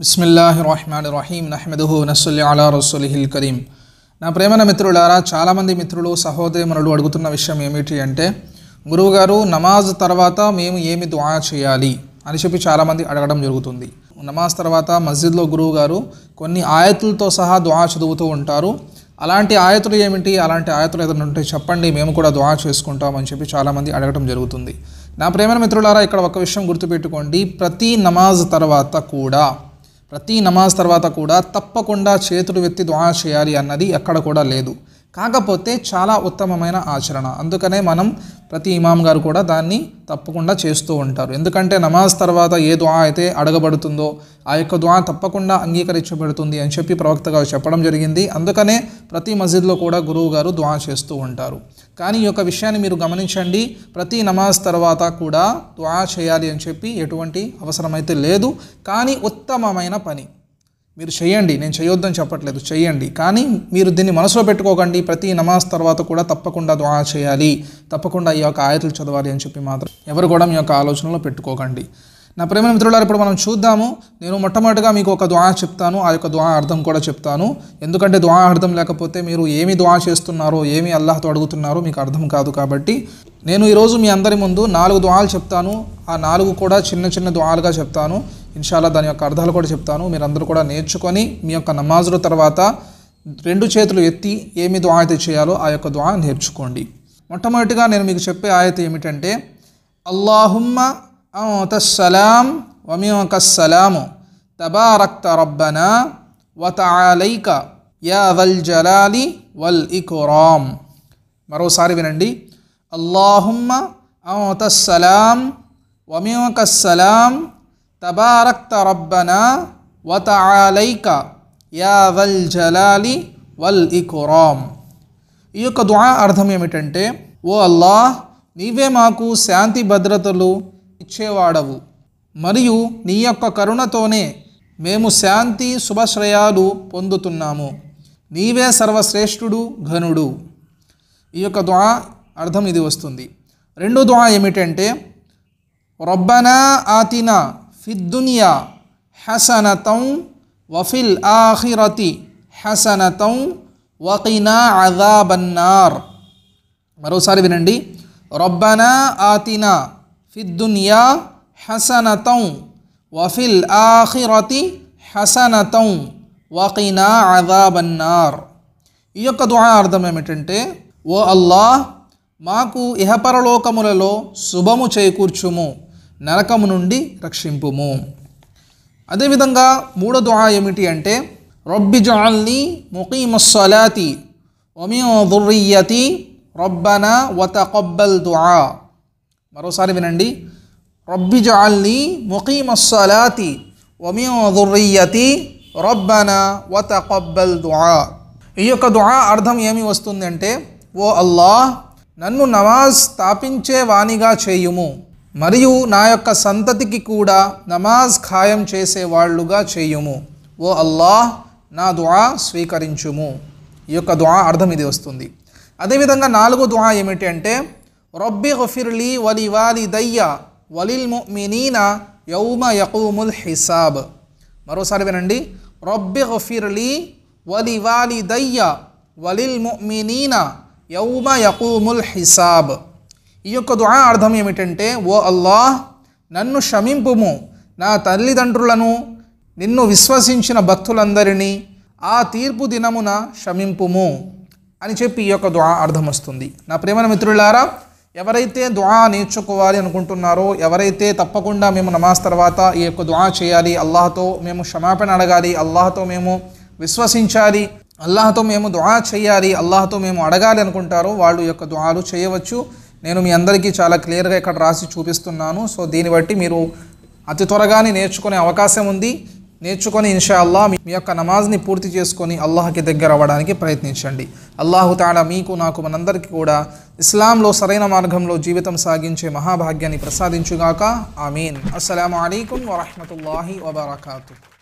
బిస్మిల్లాహి రహమాన్ రహీం నహ్మదుహు నసుల్లి అలా హిల్ కరీం నా ప్రేమన మిత్రులారా చాలామంది మిత్రులు సహోదరిమనులు అడుగుతున్న విషయం ఏమిటి అంటే గురువుగారు నమాజ్ తర్వాత మేము ఏమి దుఆ చేయాలి అని చెప్పి చాలామంది అడగడం జరుగుతుంది నమాజ్ తర్వాత మస్జిద్లో గురువుగారు కొన్ని ఆయతులతో సహా దుఆ చదువుతూ ఉంటారు అలాంటి ఆయతులు ఏమిటి అలాంటి ఆయతులు ఏదైనా ఉంటే చెప్పండి మేము కూడా దువా అని చెప్పి చాలామంది అడగడం జరుగుతుంది నా ప్రేమ మిత్రులారా ఇక్కడ ఒక విషయం గుర్తుపెట్టుకోండి ప్రతి నమాజ్ తర్వాత కూడా ప్రతి నమాజ్ తర్వాత కూడా తప్పకుండా చేతులు వెత్తి దుహా చేయాలి అన్నది ఎక్కడ కూడా లేదు కాకపోతే చాలా ఉత్తమమైన ఆచరణ అందుకనే మనం ప్రతి ఇమాం గారు కూడా దాన్ని తప్పకుండా చేస్తూ ఉంటారు ఎందుకంటే నమాజ్ తర్వాత ఏ దువా అయితే అడగబడుతుందో ఆ యొక్క దువా తప్పకుండా అంగీకరించబడుతుంది అని చెప్పి ప్రవక్త గారు చెప్పడం జరిగింది అందుకనే ప్రతి మస్జిద్లో కూడా గురువు గారు దువా చేస్తూ ఉంటారు కానీ ఈ యొక్క విషయాన్ని మీరు గమనించండి ప్రతి నమాజ్ తర్వాత కూడా దువా చేయాలి అని చెప్పి ఎటువంటి అవసరమైతే లేదు కానీ ఉత్తమమైన పని మీరు చేయండి నేను చేయొద్దని చెప్పట్లేదు చేయండి కానీ మీరు దీన్ని మనసులో పెట్టుకోకండి ప్రతి నమాజ్ తర్వాత కూడా తప్పకుండా దువా చేయాలి తప్పకుండా ఈ యొక్క ఆయతలు చదవాలి అని చెప్పి మాత్రం ఎవరు కూడా మీ యొక్క ఆలోచనలో పెట్టుకోకండి నా ప్రేమ మిత్రులారు ఇప్పుడు మనం చూద్దాము నేను మొట్టమొదటిగా మీకు ఒక ద్వా చెప్తాను ఆ యొక్క ద్వా అర్థం కూడా చెప్తాను ఎందుకంటే ద్వా అర్థం లేకపోతే మీరు ఏమి ద్వా చేస్తున్నారో ఏమి అల్లాహతో అడుగుతున్నారో మీకు అర్థం కాదు కాబట్టి నేను ఈరోజు మీ అందరి ముందు నాలుగు ద్వాలు చెప్తాను ఆ నాలుగు కూడా చిన్న చిన్న ద్వాలుగా చెప్తాను ఇన్షాల్లా దాని యొక్క అర్థాలు కూడా చెప్తాను మీరందరూ కూడా నేర్చుకొని మీ యొక్క నమాజుల తర్వాత రెండు చేతులు ఎత్తి ఏమి దుఆ అయితే చేయాలో ఆ యొక్క దుఆ నేర్చుకోండి మొట్టమొదటిగా నేను మీకు చెప్పే ఆయత ఏమిటంటే అల్లాహుమ్మ సలాం వమియొక సలాము తబారక్త రబ్బనా ఆలైక యా వల్ జలాలి వల్ ఇకురామ్ మరోసారి వినండి అల్లాహుమ్మ సలాం వమియొక సలాం తబారక్త రబ్బనా ఆలైక యా వల్ జలాలి వల్ ఇకురామ్ ఈ యొక్క దుఆ అర్థం ఏమిటంటే ఓ అల్లాహ్ నీవే మాకు శాంతి భద్రతలు ఇచ్చేవాడవు మరియు నీ యొక్క కరుణతోనే మేము శాంతి శుభశ్రయాలు పొందుతున్నాము నీవే సర్వశ్రేష్ఠుడు ఘనుడు ఈ యొక్క దుఆ అర్థం ఇది వస్తుంది రెండో దుఆ ఏమిటంటే రొబ్బనా ఆతినా ఫిద్దునియా హసనతం వఫిల్ ఆఖిరతి హసనతం వకినా అదాబన్నార్ మరోసారి వినండి రబ్బనా ఆతినా ఫిద్దునియా హసనతం వఫిల్ ఆఖిరతి హసనతం వకినా అదాబన్నార్ ఈ యొక్క దుహా అర్థం ఏమిటంటే ఓ అల్లాహ్ మాకు ఇహపరలోకములలో శుభము చేకూర్చుము నరకము నుండి రక్షింపుము అదేవిధంగా మూడో దుహా ఏమిటి అంటే రొబ్బి జాల్ని ముఖీమస్సలాతి రొబ్బన వత కొబ్బల్ దుహా మరోసారి వినండి రొబ్బి జాల్ని ముఖీమస్సలాతి రొబ్బన వత కొబ్బల్ దుహా ఈ యొక్క దుహా అర్థం ఏమి వస్తుందంటే ఓ అల్లాహ్ నన్ను నమాజ్ స్థాపించే వాణిగా చేయుము మరియు నా యొక్క సంతతికి కూడా నమాజ్ ఖాయం వాళ్ళుగా చేయుము ఓ అల్లాహ్ నా దువా స్వీకరించుము ఈ యొక్క దువా అర్థం ఇది వస్తుంది అదేవిధంగా నాలుగో దువా ఏమిటి అంటే రబ్బి గఫిర్లీ వలి వాలి దయ్య వలిల్ ముమినీన యౌమ యకూముల్ హిసాబ్ మరోసారి వినండి రబ్బి గఫిర్లీ వలి వాలి దయ్య వలిల్ ముమినీన యౌమ యకూముల్ హిసాబ్ ఈ యొక్క దుహా అర్థం ఏమిటంటే ఓ అల్లాహ్ నన్ను క్షమింపుము నా తల్లిదండ్రులను నిన్ను విశ్వసించిన భక్తులందరినీ ఆ తీర్పు దినమున క్షమింపుము అని చెప్పి ఈ యొక్క దుహా అర్థం వస్తుంది నా ప్రేమ మిత్రులారా ఎవరైతే దుహా నేర్చుకోవాలి అనుకుంటున్నారో ఎవరైతే తప్పకుండా మేము నమాజ్ తర్వాత ఈ యొక్క దుహా చేయాలి అల్లాహతో మేము క్షమాపణ అడగాలి అల్లాహతో మేము విశ్వసించాలి అల్లాహతో మేము దుహా చేయాలి అల్లాహతో మేము అడగాలి అనుకుంటారో వాళ్ళు యొక్క దుహాలు చేయవచ్చు నేను మీ అందరికీ చాలా క్లియర్గా ఇక్కడ రాసి చూపిస్తున్నాను సో దీన్ని బట్టి మీరు అతి త్వరగానే నేర్చుకునే అవకాశం ఉంది నేర్చుకొని ఇన్షా అల్లాహ్ మీ యొక్క నమాజ్ని పూర్తి చేసుకొని అల్లాహకి దగ్గర అవ్వడానికి ప్రయత్నించండి అల్లాహు తాడా మీకు నాకు మనందరికీ కూడా ఇస్లాంలో సరైన మార్గంలో జీవితం సాగించే మహాభాగ్యాన్ని ప్రసాదించుగాక ఆమీన్ అస్సలం అయికు వరహతుల్లాహి వబర్కూ